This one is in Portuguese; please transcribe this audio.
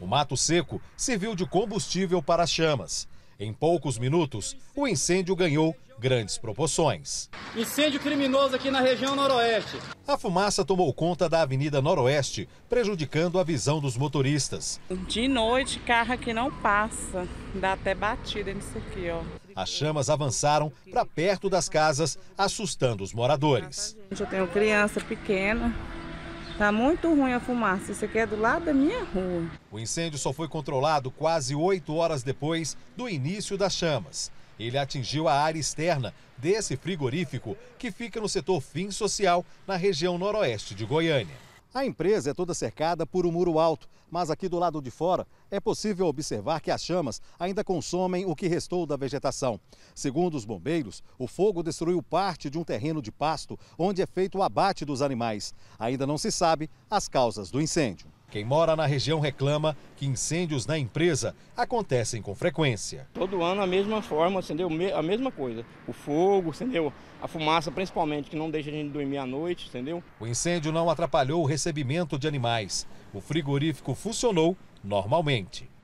O mato seco serviu de combustível para as chamas. Em poucos minutos, o incêndio ganhou grandes proporções. Incêndio criminoso aqui na região noroeste. A fumaça tomou conta da Avenida Noroeste, prejudicando a visão dos motoristas. De noite, carro que não passa, dá até batida nisso aqui, ó. As chamas avançaram para perto das casas, assustando os moradores. Eu tenho criança pequena, Tá muito ruim a fumaça. Isso aqui é do lado da minha rua. O incêndio só foi controlado quase oito horas depois do início das chamas. Ele atingiu a área externa desse frigorífico que fica no setor fim social, na região noroeste de Goiânia. A empresa é toda cercada por um muro alto, mas aqui do lado de fora é possível observar que as chamas ainda consomem o que restou da vegetação. Segundo os bombeiros, o fogo destruiu parte de um terreno de pasto onde é feito o abate dos animais. Ainda não se sabe as causas do incêndio. Quem mora na região reclama que incêndios na empresa acontecem com frequência. Todo ano a mesma forma, entendeu? a mesma coisa. O fogo, entendeu? a fumaça principalmente, que não deixa a gente dormir à noite, entendeu? O incêndio não atrapalhou o recebimento de animais. O frigorífico funcionou normalmente.